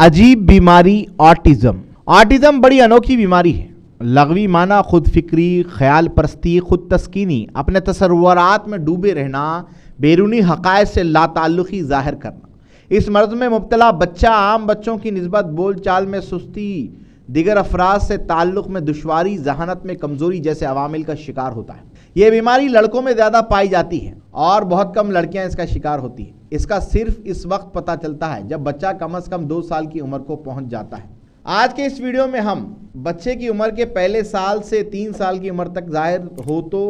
अजीब बीमारी autism autism बड़ी अनोखी बीमारी है लगवी माना खुद फिक्री ख्याल परस्ती खुद तस्कीनी अपने तसरवरात में डूबे रहना बैरूनी हक़ से लातल्लुकी ज़ाहिर करना इस मर्ज में मुबतला बच्चा आम बच्चों की नस्बत बोल चाल में सुस्ती दिगर अफराज से ताल्लुक़ में दुशारी जहानत में कमज़ोरी जैसे अवामिल का शिकार होता है ये बीमारी लड़कों में ज़्यादा पाई जाती है और बहुत कम लड़कियाँ इसका शिकार होती हैं इसका सिर्फ इस वक्त पता चलता है जब बच्चा कम से कम दो साल की उम्र को पहुंच जाता है आज के इस वीडियो में हम बच्चे की उम्र के पहले साल से तीन साल की उम्र तक जाहिर हो तो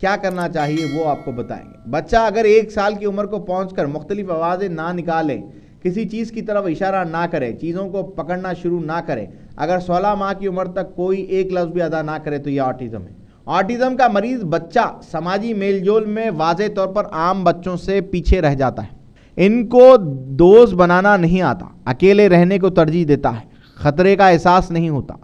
क्या करना चाहिए वो आपको बताएंगे बच्चा अगर एक साल की उम्र को पहुँच कर मुख्तलिफ आवाज़ें ना निकालें किसी चीज़ की तरफ इशारा ना करें चीज़ों को पकड़ना शुरू ना करें अगर 16 माह की उम्र तक कोई एक लफ्ज़ भी अदा ना करे तो यह ऑटिज़म है ऑटिज़म का मरीज़ बच्चा समाजी मेलजोल में वाज तौर पर आम बच्चों से पीछे रह जाता है इनको दोस्त बनाना नहीं आता अकेले रहने को तरजीह देता है खतरे का एहसास नहीं होता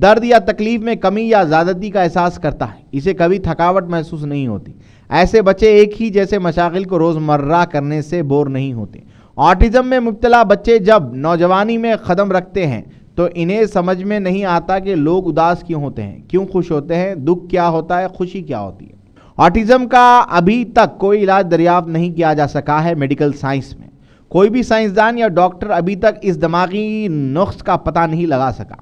दर्द या तकलीफ में कमी या ज़्यादती का एहसास करता है इसे कभी थकावट महसूस नहीं होती ऐसे बच्चे एक ही जैसे मशागिल को रोज़मर्रा करने से बोर नहीं होते ऑटिज्म में मुबतला बच्चे जब नौजवानी में कदम रखते हैं तो इन्हें समझ में नहीं आता कि लोग उदास क्यों होते हैं क्यों खुश होते हैं दुख क्या होता है खुशी क्या होती है ऑटिज्म का अभी तक कोई इलाज दरियाफ्त नहीं किया जा सका है मेडिकल साइंस में कोई भी साइंसदान या डॉक्टर अभी तक इस दिमागी नुख्स का पता नहीं लगा सका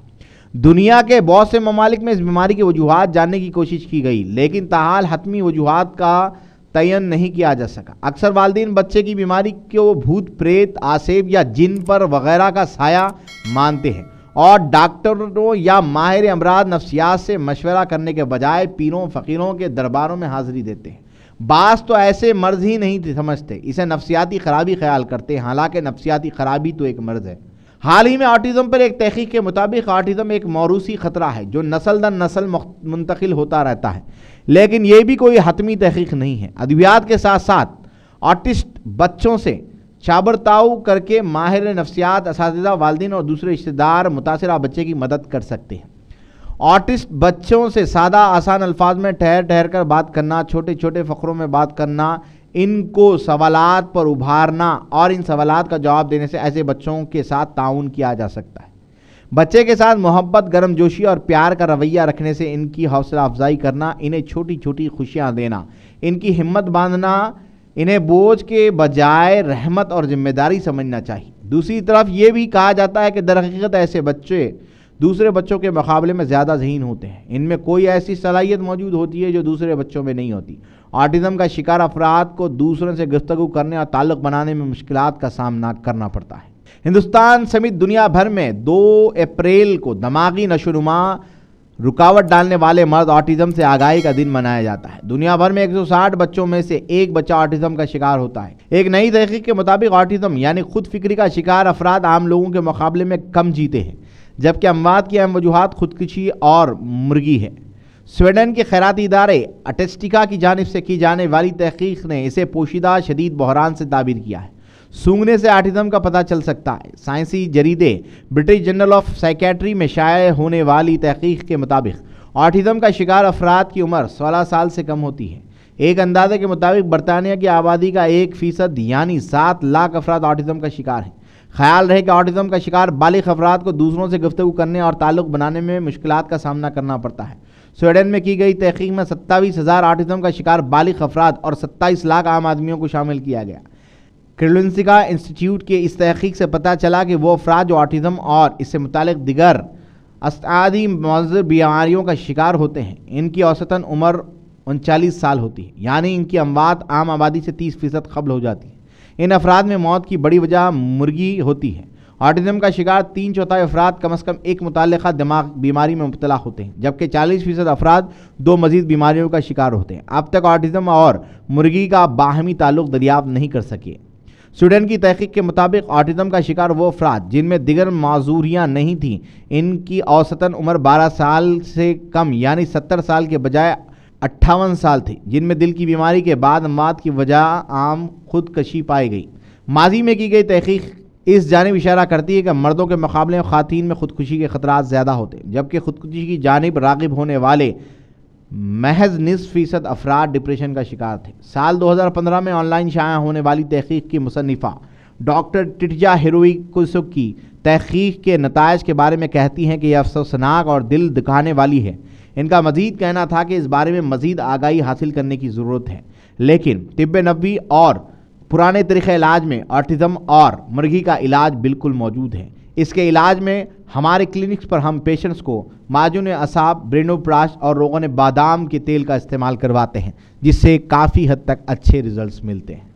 दुनिया के बहुत से ममालिक में इस बीमारी की वजूहत जानने की कोशिश की गई लेकिन तहाल हतमी वजूहत का तयन नहीं किया जा सका अक्सर वालदे बच्चे की बीमारी को भूत प्रेत आसेब या जिन पर वगैरह का साया मानते हैं और डॉक्टरों या माहिर अमराज नफ्सियात से मशवरा करने के बजाय पीरों फ़कीरों के दरबारों में हाज़िरी देते हैं बास तो ऐसे मर्ज ही नहीं समझते इसे नफसियाती ख़राबी ख्याल करते हैं हालांकि नफसियाती ख़राबी तो एक मर्ज है हाल ही में आर्टिज़म पर एक तहकीक के मुताबिक आर्टिज़म एक मौरूसी ख़तरा है जो नसल दर नसल मुंतकिल होता रहता है लेकिन ये भी कोई हतमी तहकीक नहीं है अद्वियात के साथ साथ आर्टिस्ट बच्चों से छाबरताऊ करके माहिर नफसियात इस वालदेन और दूसरे रिश्तेदार मुतासर बच्चे की मदद कर सकते हैं ऑटिस्ट बच्चों से सादा आसान अल्फाज में ठहर ठहर कर बात करना छोटे छोटे फ़करों में बात करना इनको सवालात पर उभारना और इन सवालात का जवाब देने से ऐसे बच्चों के साथ ताउन किया जा सकता है बच्चे के साथ मोहब्बत गर्म जोशी और प्यार का रवैया रखने से इनकी हौसला अफजाई करना इन्हें छोटी छोटी खुशियाँ देना इनकी हिम्मत बांधना इन्हें बोझ के बजाय रहमत और जिम्मेदारी समझना चाहिए दूसरी तरफ ये भी कहा जाता है कि दरहकीकत ऐसे बच्चे दूसरे बच्चों के मुकाबले में ज़्यादा जहीन होते हैं इनमें कोई ऐसी सलाहियत मौजूद होती है जो दूसरे बच्चों में नहीं होती ऑटिज़म का शिकार अफराद को दूसरों से गुफ्तु करने और ताल्लुक़ बनाने में मुश्किल का सामना करना पड़ता है हिंदुस्तान समेत दुनिया भर में दो अप्रैल को दमागी नशोनुमा रुकावट डालने वाले मर्द ऑटिज्म से आगाही का दिन मनाया जाता है दुनिया भर में 160 बच्चों में से एक बच्चा ऑटिज्म का शिकार होता है एक नई तहकीक के मुताबिक ऑटिज्म यानी खुद फिक्री का शिकार अफराद आम लोगों के मुकाबले में कम जीते हैं जबकि अमवात की अहम वजूहत खुदकुशी और मुर्गी है स्वीडन के खैराती इदारे अटेस्टिका की जानब से की जाने वाली तहकीक ने इसे पोशीदा शदीद बहरान से ताबिर किया है सूंघने से आटिज्म का पता चल सकता है साइंसी जरीदे ब्रिटिश जर्नल ऑफ साइकेट्री में शाये होने वाली तहकीक के मुताबिक ऑटिज़म का शिकार अफराद की उम्र 16 साल से कम होती है एक अंदाजे के मुताबिक बरतानिया की आबादी का एक फ़ीसद यानी सात लाख अफराद ऑटिज़म का शिकार हैं ख्याल रहे कि ऑटिज़म का शिकार बालिग अफराद को दूसरों से गुफ्तु करने और ताल्लुक बनाने में मुश्किल का सामना करना पड़ता है स्वीडन में की गई तहकीक में सत्ताईस हज़ार ऑटिज़म का शिकार बालिग अफराद और सत्ताईस लाख आम आदमियों को शामिल किया गया किर्लुंसिका इंस्टीट्यूट के इस तहकीक से पता चला कि वो अफराद जो ऑटिज़म और इससे मुतल दिगर अस्तादी मज़र बीमारियों का शिकार होते हैं इनकी औसतन उम्र उनचालीस साल होती है यानी इनकी अमवात आम आबादी से तीस फ़ीसद कबल हो जाती है इन अफराद में मौत की बड़ी वजह मुर्गी होती है ऑटिज़म का शिकार तीन चौथाई अफराद कम अज़ कम एक मुतल दिमाग बीमारी में मुबला होते हैं जबकि चालीस फ़ीसद अफराद दो मज़ीद बीमारियों का शिकार होते हैं अब तक ऑटिज़म और मुर्गी का बाहमी ताल्लुक दरियाफ़ नहीं कर सके स्वीडन की तहकीक के मुताबिक ऑटिज़म का शिकार वो अफराद जिनमें दिगर माजूरियाँ नहीं थीं इनकी औसतन उम्र 12 साल से कम यानी 70 साल के बजाय अट्ठावन साल थी जिनमें दिल की बीमारी के बाद मौत की वजह आम खुदकशी पाई गई माजी में की गई तहकीक इस जानब इशारा करती है कि मर्दों के मुकाबले खातन में खुदकुशी के ख़तरा ज़्यादा होते जबकि खुदकुशी की जानब रागब होने वाले महज निस फीसद अफराद डिप्रेशन का शिकार थे साल 2015 में ऑनलाइन शाया होने वाली तहकीक की मुसनफ़ा डॉक्टर टिटजा हिरोई की तहकीक के नतज के बारे में कहती हैं कि यह अफसोसनाक और दिल दिखाने वाली है इनका मजीद कहना था कि इस बारे में मजीद आगाही हासिल करने की ज़रूरत है लेकिन तिब नबी और पुराने तरीक़ इलाज में ऑटिज़म और मुर्गी का इलाज बिल्कुल मौजूद है इसके इलाज में हमारे क्लिनिक्स पर हम पेशेंट्स को माजून असाब ब्रेनोप्राश और रोगन बादाम के तेल का इस्तेमाल करवाते हैं जिससे काफ़ी हद तक अच्छे रिजल्ट्स मिलते हैं